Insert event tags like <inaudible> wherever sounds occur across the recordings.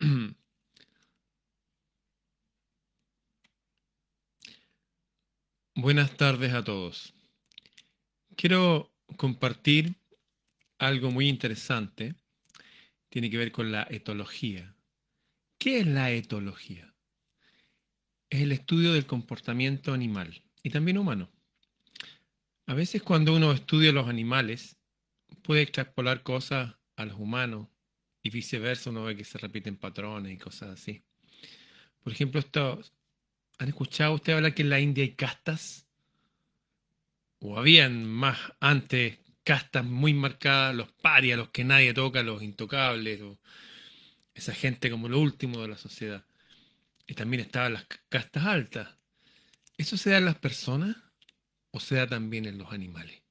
<clears throat> Buenas tardes a todos. Quiero compartir algo muy interesante. Tiene que ver con la etología. ¿Qué es la etología? Es el estudio del comportamiento animal y también humano. A veces cuando uno estudia los animales, puede extrapolar cosas a los humanos y viceversa uno ve que se repiten patrones y cosas así. Por ejemplo, ¿han escuchado usted hablar que en la India hay castas? O habían más antes castas muy marcadas, los parias, los que nadie toca, los intocables, esa gente como lo último de la sociedad. Y también estaban las castas altas. ¿Eso se da en las personas o se da también en los animales?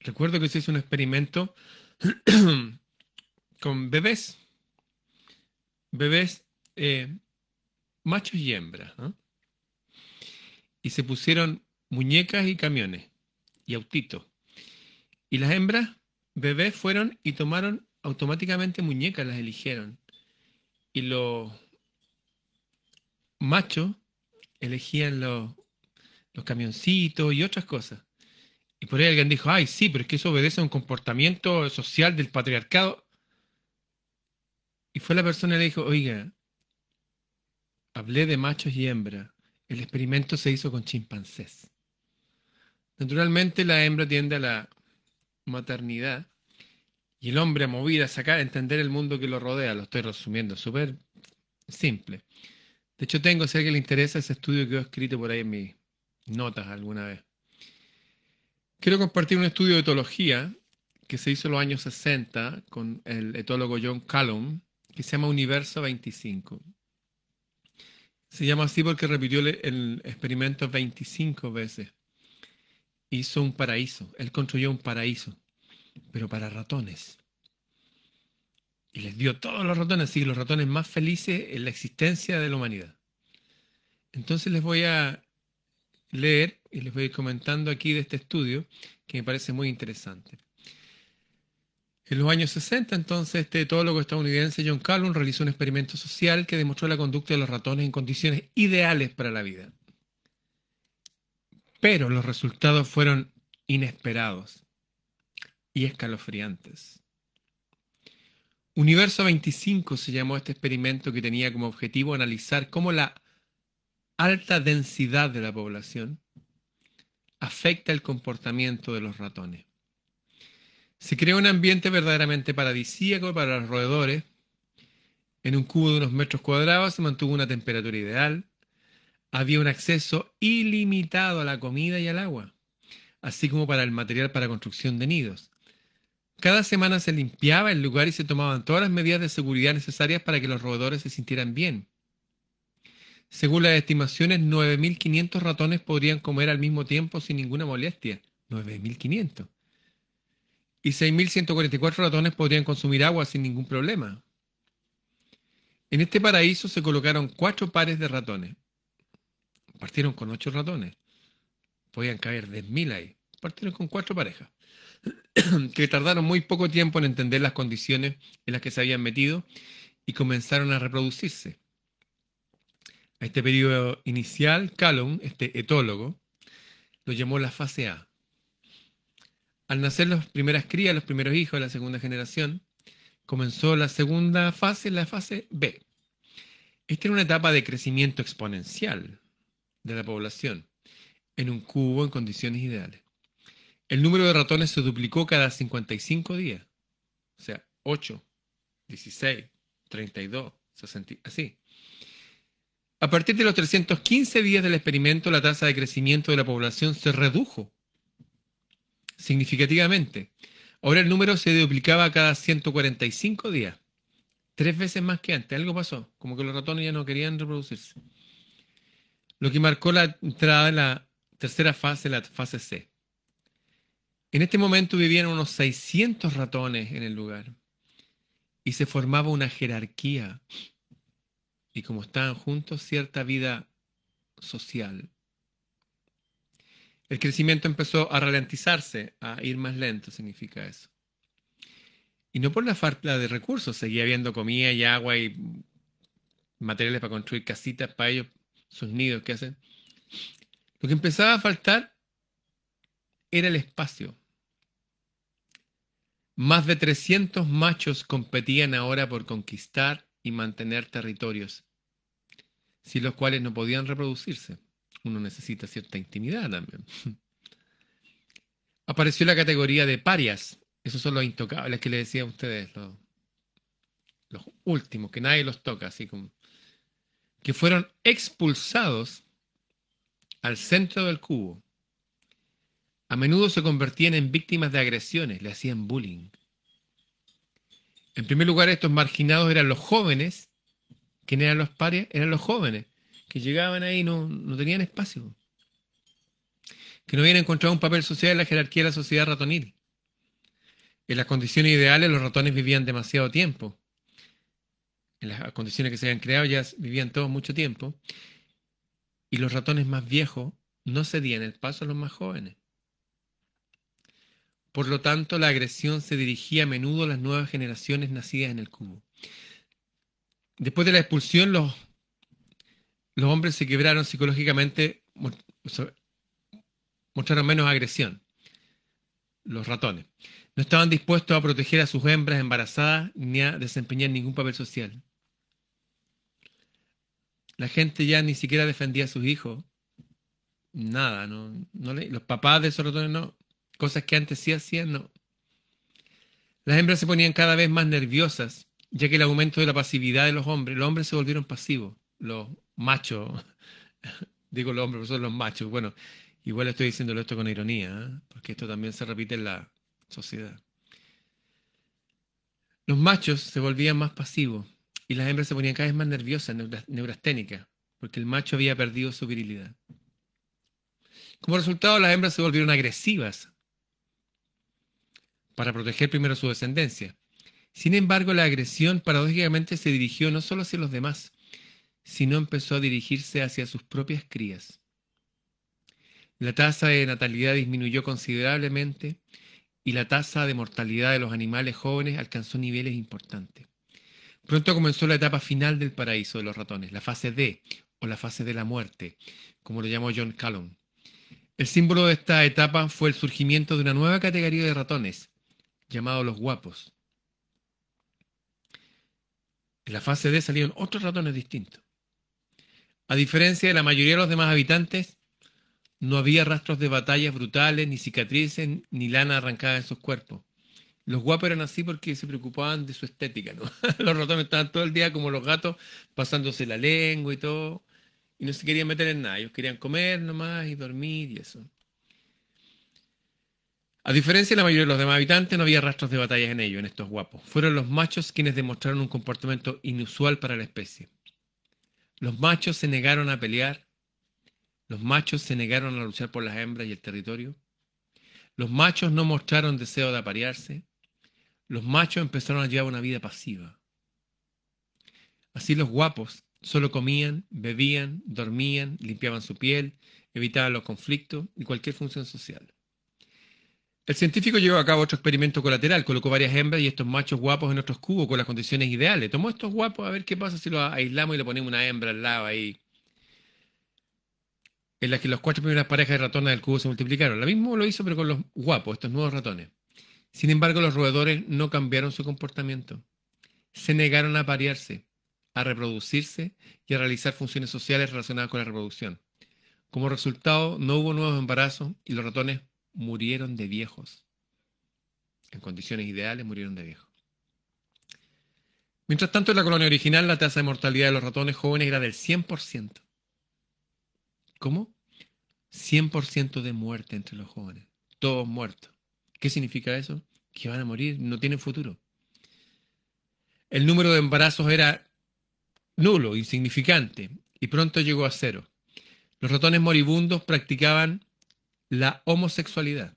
Recuerdo que se hizo un experimento <clears throat> con bebés, bebés eh, machos y hembras, y se pusieron muñecas y camiones y autitos. Y las hembras, bebés, fueron y tomaron automáticamente muñecas, las eligieron. Y los machos elegían los, los camioncitos y otras cosas. Y por ahí alguien dijo, ay, sí, pero es que eso obedece a un comportamiento social del patriarcado. Y fue la persona que le dijo, oiga, hablé de machos y hembras. El experimento se hizo con chimpancés. Naturalmente la hembra tiende a la maternidad y el hombre a mover, a sacar, a entender el mundo que lo rodea. Lo estoy resumiendo, súper simple. De hecho, tengo, si a alguien le interesa, ese estudio que he escrito por ahí en mis notas alguna vez. Quiero compartir un estudio de etología que se hizo en los años 60 con el etólogo John Callum que se llama Universo 25. Se llama así porque repitió el experimento 25 veces. Hizo un paraíso, él construyó un paraíso, pero para ratones. Y les dio todos los ratones, así los ratones más felices en la existencia de la humanidad. Entonces les voy a leer y les voy a ir comentando aquí de este estudio que me parece muy interesante. En los años 60, entonces, este etólogo estadounidense John Calhoun realizó un experimento social que demostró la conducta de los ratones en condiciones ideales para la vida. Pero los resultados fueron inesperados y escalofriantes. Universo 25 se llamó este experimento que tenía como objetivo analizar cómo la alta densidad de la población afecta el comportamiento de los ratones. Se creó un ambiente verdaderamente paradisíaco para los roedores. En un cubo de unos metros cuadrados se mantuvo una temperatura ideal. Había un acceso ilimitado a la comida y al agua, así como para el material para construcción de nidos. Cada semana se limpiaba el lugar y se tomaban todas las medidas de seguridad necesarias para que los roedores se sintieran bien. Según las estimaciones, 9.500 ratones podrían comer al mismo tiempo sin ninguna molestia. 9.500 y 6.144 ratones podrían consumir agua sin ningún problema. En este paraíso se colocaron cuatro pares de ratones. Partieron con ocho ratones. Podían caer 10.000 ahí. Partieron con cuatro parejas, <clears throat> que tardaron muy poco tiempo en entender las condiciones en las que se habían metido y comenzaron a reproducirse. A este periodo inicial, Callum, este etólogo, lo llamó la fase A al nacer las primeras crías, los primeros hijos de la segunda generación, comenzó la segunda fase, la fase B. Esta era una etapa de crecimiento exponencial de la población en un cubo en condiciones ideales. El número de ratones se duplicó cada 55 días, o sea, 8, 16, 32, 60, así. A partir de los 315 días del experimento, la tasa de crecimiento de la población se redujo significativamente. Ahora el número se duplicaba cada 145 días. Tres veces más que antes. Algo pasó. Como que los ratones ya no querían reproducirse. Lo que marcó la entrada de la tercera fase, la fase C. En este momento vivían unos 600 ratones en el lugar. Y se formaba una jerarquía. Y como estaban juntos, cierta vida social. El crecimiento empezó a ralentizarse, a ir más lento, significa eso. Y no por la falta de recursos, seguía habiendo comida y agua y materiales para construir casitas para ellos, sus nidos que hacen. Lo que empezaba a faltar era el espacio. Más de 300 machos competían ahora por conquistar y mantener territorios, sin los cuales no podían reproducirse uno necesita cierta intimidad también. <laughs> Apareció la categoría de parias. Esos son los intocables que le decía a ustedes, los, últimos, que nadie los toca, así como. que fueron expulsados al centro del cubo. A menudo se convertían en víctimas de agresiones, le hacían bullying. En primer lugar, estos marginados eran los jóvenes. ¿Quién eran los parias? Eran los jóvenes que llegaban ahí no, no tenían espacio. Que no habían encontrado un papel social en la jerarquía de la sociedad ratonil. En las condiciones ideales los ratones vivían demasiado tiempo. En las condiciones que se habían creado ya vivían todos mucho tiempo. Y los ratones más viejos no cedían el paso a los más jóvenes. Por lo tanto, la agresión se dirigía a menudo a las nuevas generaciones nacidas en el cubo. Después de la expulsión, los los hombres se quebraron psicológicamente, mostraron menos agresión, los ratones. No estaban dispuestos a proteger a sus hembras embarazadas ni a desempeñar ningún papel social. La gente ya ni siquiera defendía a sus hijos. Nada, los papás de esos ratones no. Cosas que antes sí hacían, no. Las hembras se ponían cada vez más nerviosas, ya que el aumento de la pasividad de los hombres, los hombres se volvieron pasivos, los macho. <laughs> Digo los hombres, son los machos. Bueno, igual estoy diciéndolo esto con ironía, ¿eh? porque esto también se repite en la sociedad. Los machos se volvían más pasivos y las hembras se ponían cada vez más nerviosas, neurasténicas, porque el macho había perdido su virilidad. Como resultado, las hembras se volvieron agresivas para proteger primero su descendencia. Sin embargo, la agresión paradójicamente se dirigió no solo hacia los demás, sino empezó a dirigirse hacia sus propias crías. La tasa de natalidad disminuyó considerablemente y la tasa de mortalidad de los animales jóvenes alcanzó niveles importantes. Pronto comenzó la etapa final del paraíso de los ratones, la fase D o la fase de la muerte, como lo llamó John Callum. El símbolo de esta etapa fue el surgimiento de una nueva categoría de ratones, llamados los guapos. En la fase D salieron otros ratones distintos. A diferencia de la mayoría de los demás habitantes, no había rastros de batallas brutales, ni cicatrices, ni lana arrancada de sus cuerpos. Los guapos eran así porque se preocupaban de su estética, ¿no? <laughs> los ratones estaban todo el día como los gatos, pasándose la lengua y todo, y no se querían meter en nada, ellos querían comer nomás y dormir y eso. A diferencia de la mayoría de los demás habitantes, no había rastros de batallas en ellos, en estos guapos. Fueron los machos quienes demostraron un comportamiento inusual para la especie. Los machos se negaron a pelear. Los machos se negaron a luchar por las hembras y el territorio. Los machos no mostraron deseo de aparearse. Los machos empezaron a llevar una vida pasiva. Así los guapos solo comían, bebían, dormían, limpiaban su piel, evitaban los conflictos y cualquier función social. El científico llevó a cabo otro experimento colateral, colocó varias hembras y estos machos guapos en otros cubos con las condiciones ideales. Tomó estos guapos a ver qué pasa si los aislamos y le ponemos una hembra al lado ahí. En la que las cuatro primeras parejas de ratones del cubo se multiplicaron. Lo mismo lo hizo pero con los guapos, estos nuevos ratones. Sin embargo, los roedores no cambiaron su comportamiento. Se negaron a parearse, a reproducirse y a realizar funciones sociales relacionadas con la reproducción. Como resultado, no hubo nuevos embarazos y los ratones murieron de viejos. En condiciones ideales murieron de viejos. Mientras tanto, en la colonia original la tasa de mortalidad de los ratones jóvenes era del 100%. ¿Cómo? 100% de muerte entre los jóvenes. Todos muertos. ¿Qué significa eso? Que van a morir, no tienen futuro. El número de embarazos era nulo, insignificante, y pronto llegó a cero. Los ratones moribundos practicaban la homosexualidad,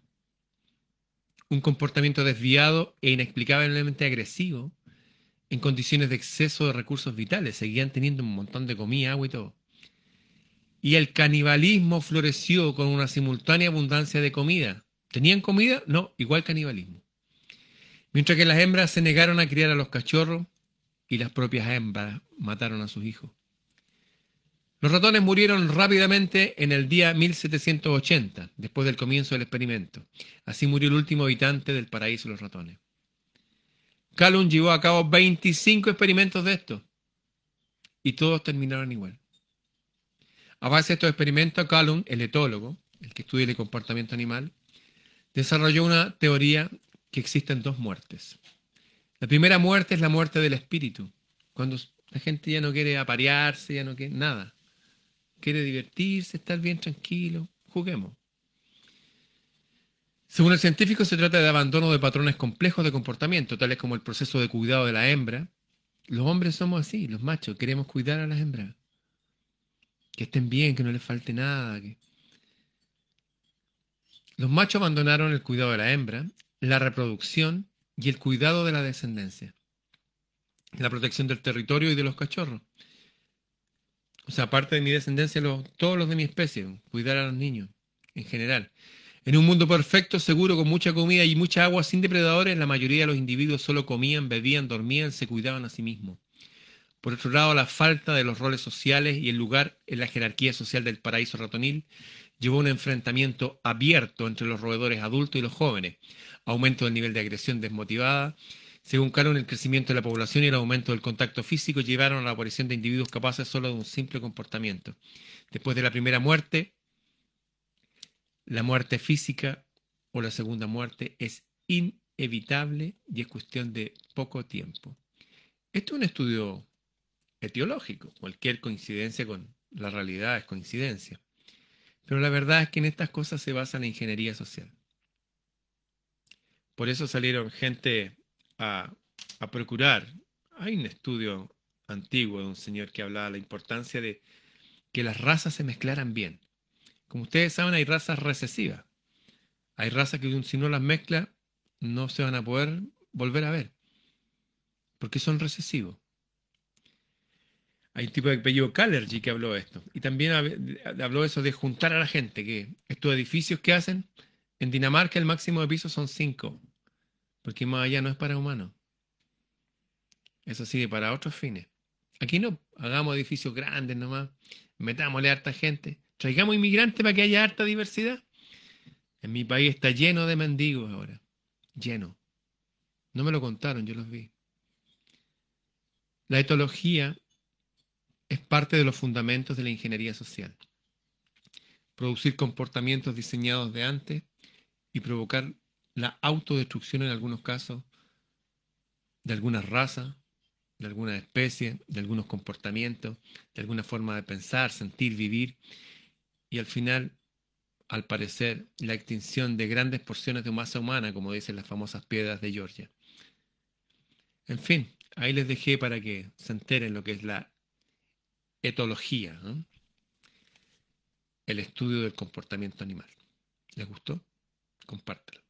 un comportamiento desviado e inexplicablemente agresivo en condiciones de exceso de recursos vitales, seguían teniendo un montón de comida, agua y todo. Y el canibalismo floreció con una simultánea abundancia de comida. ¿Tenían comida? No, igual canibalismo. Mientras que las hembras se negaron a criar a los cachorros y las propias hembras mataron a sus hijos. Los ratones murieron rápidamente en el día 1780, después del comienzo del experimento. Así murió el último habitante del paraíso de los ratones. Calum llevó a cabo 25 experimentos de esto y todos terminaron igual. A base de estos experimentos, Calum, el etólogo, el que estudia el comportamiento animal, desarrolló una teoría que existen dos muertes. La primera muerte es la muerte del espíritu, cuando la gente ya no quiere aparearse, ya no quiere nada quiere divertirse, estar bien tranquilo, juguemos. Según el científico, se trata de abandono de patrones complejos de comportamiento, tales como el proceso de cuidado de la hembra. Los hombres somos así, los machos, queremos cuidar a las hembras. Que estén bien, que no les falte nada. Los machos abandonaron el cuidado de la hembra, la reproducción y el cuidado de la descendencia, la protección del territorio y de los cachorros o sea, aparte de mi descendencia, todos los de mi especie, cuidar a los niños en general. En un mundo perfecto, seguro, con mucha comida y mucha agua, sin depredadores, la mayoría de los individuos solo comían, bebían, dormían, se cuidaban a sí mismos. Por otro lado, la falta de los roles sociales y el lugar en la jerarquía social del paraíso ratonil llevó a un enfrentamiento abierto entre los roedores adultos y los jóvenes, aumento del nivel de agresión desmotivada según Caron, el crecimiento de la población y el aumento del contacto físico llevaron a la aparición de individuos capaces solo de un simple comportamiento. Después de la primera muerte, la muerte física o la segunda muerte es inevitable y es cuestión de poco tiempo. Esto es un estudio etiológico. Cualquier coincidencia con la realidad es coincidencia. Pero la verdad es que en estas cosas se basa la ingeniería social. Por eso salieron gente a, procurar. Hay un estudio antiguo de un señor que hablaba de la importancia de que las razas se mezclaran bien. Como ustedes saben, hay razas recesivas. Hay razas que si no las mezcla, no se van a poder volver a ver. Porque son recesivos. Hay un tipo de apellido Callergy que habló de esto. Y también habló eso de juntar a la gente, que estos edificios que hacen, en Dinamarca el máximo de pisos son cinco. Porque más allá no es para humanos. Eso sigue para otros fines. Aquí no, hagamos edificios grandes nomás, metámosle a harta gente, traigamos inmigrantes para que haya harta diversidad. En mi país está lleno de mendigos ahora, lleno. No me lo contaron, yo los vi. La etología es parte de los fundamentos de la ingeniería social. Producir comportamientos diseñados de antes y provocar la autodestrucción en algunos casos de algunas razas, de algunas especies, de algunos comportamientos, de alguna forma de pensar, sentir, vivir. Y al final, al parecer, la extinción de grandes porciones de masa humana, como dicen las famosas piedras de Georgia. En fin, ahí les dejé para que se enteren lo que es la etología, el estudio del comportamiento animal. ¿Les gustó? Compártelo.